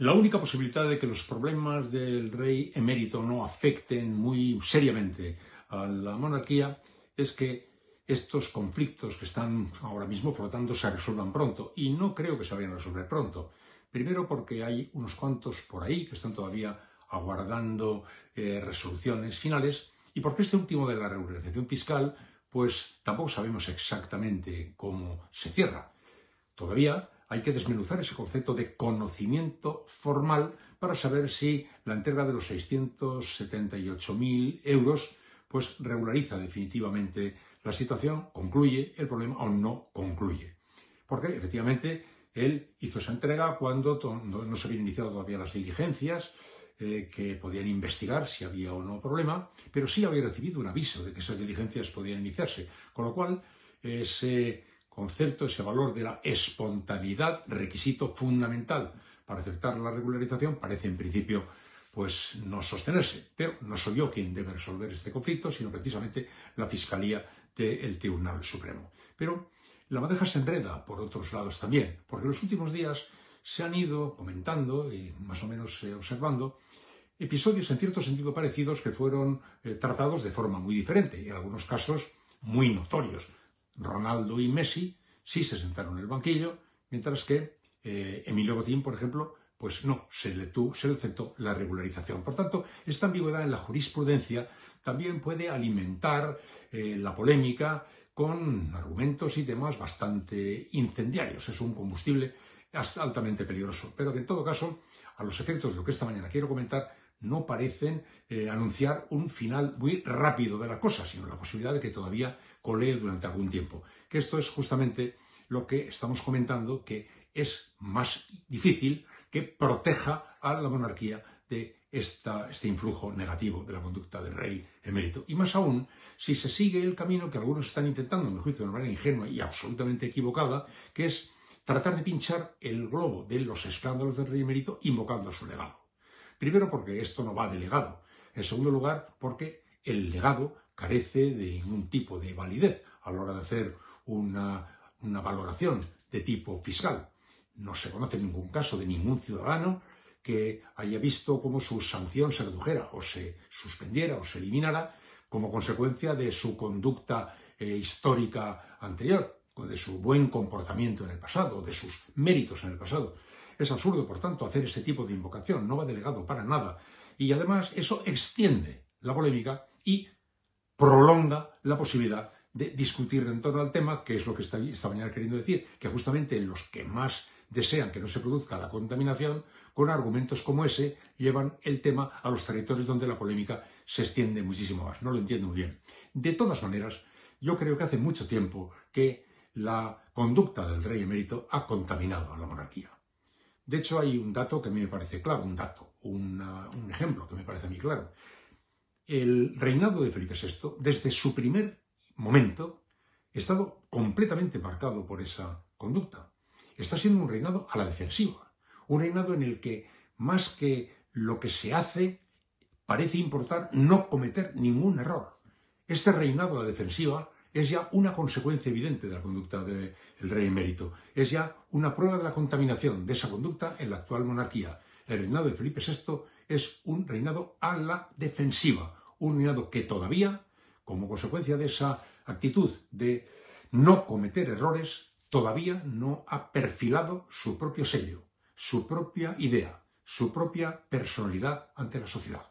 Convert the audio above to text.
La única posibilidad de que los problemas del rey emérito no afecten muy seriamente a la monarquía es que estos conflictos que están ahora mismo flotando se resuelvan pronto. Y no creo que se vayan a resolver pronto. Primero porque hay unos cuantos por ahí que están todavía aguardando eh, resoluciones finales y porque este último de la regularización fiscal, pues tampoco sabemos exactamente cómo se cierra. Todavía hay que desmenuzar ese concepto de conocimiento formal para saber si la entrega de los 678.000 euros pues regulariza definitivamente la situación, concluye el problema o no concluye. Porque efectivamente él hizo esa entrega cuando no se habían iniciado todavía las diligencias eh, que podían investigar si había o no problema, pero sí había recibido un aviso de que esas diligencias podían iniciarse, con lo cual eh, se concepto, ese valor de la espontaneidad, requisito fundamental para aceptar la regularización, parece en principio pues no sostenerse. Pero no soy yo quien debe resolver este conflicto, sino precisamente la Fiscalía del Tribunal Supremo. Pero la madeja se enreda por otros lados también, porque en los últimos días se han ido comentando y más o menos eh, observando episodios en cierto sentido parecidos que fueron eh, tratados de forma muy diferente y en algunos casos muy notorios. Ronaldo y Messi sí se sentaron en el banquillo, mientras que eh, Emilio Botín, por ejemplo, pues no, se le, se le aceptó la regularización. Por tanto, esta ambigüedad en la jurisprudencia también puede alimentar eh, la polémica con argumentos y temas bastante incendiarios. Es un combustible altamente peligroso, pero que en todo caso, a los efectos de lo que esta mañana quiero comentar, no parecen eh, anunciar un final muy rápido de la cosa, sino la posibilidad de que todavía colee durante algún tiempo. Que esto es justamente lo que estamos comentando, que es más difícil que proteja a la monarquía de este influjo negativo de la conducta del rey emérito. Y más aún, si se sigue el camino que algunos están intentando, en mi juicio, de una manera ingenua y absolutamente equivocada, que es tratar de pinchar el globo de los escándalos del rey emérito invocando a su legado. Primero porque esto no va de legado. En segundo lugar porque el legado carece de ningún tipo de validez a la hora de hacer una, valoración de tipo fiscal. No se conoce ningún caso de ningún ciudadano que haya visto cómo su sanción se redujera o se suspendiera o se eliminara como consecuencia de su conducta eh, histórica anterior, de su buen comportamiento en el pasado, de sus méritos en el pasado. Es absurdo, por tanto, hacer ese tipo de invocación, no va delegado para nada. Y además eso extiende la polémica y prolonga la posibilidad de discutir en torno al tema, que es lo que está esta mañana queriendo decir, que justamente los que más desean que no se produzca la contaminación, con argumentos como ese, llevan el tema a los territorios donde la polémica se extiende muchísimo más. No lo entiendo muy bien. De todas maneras, yo creo que hace mucho tiempo que la conducta del rey emérito ha contaminado a la monarquía. De hecho, hay un dato que a mí me parece claro, un dato, un ejemplo que me parece a mí claro. El reinado de Felipe VI, desde su primer momento, ha estado completamente marcado por esa conducta. Está siendo un reinado a la defensiva, un reinado en el que más que lo que se hace, parece importar no cometer ningún error. Este reinado a la defensiva es ya una consecuencia evidente de la conducta del rey emérito. Es ya una prueba de la contaminación de esa conducta en la actual monarquía. El reinado de Felipe VI es un reinado a la defensiva, un reinado que todavía, como consecuencia de esa actitud de no cometer errores, todavía no ha perfilado su propio sello, su propia idea, su propia personalidad ante la sociedad.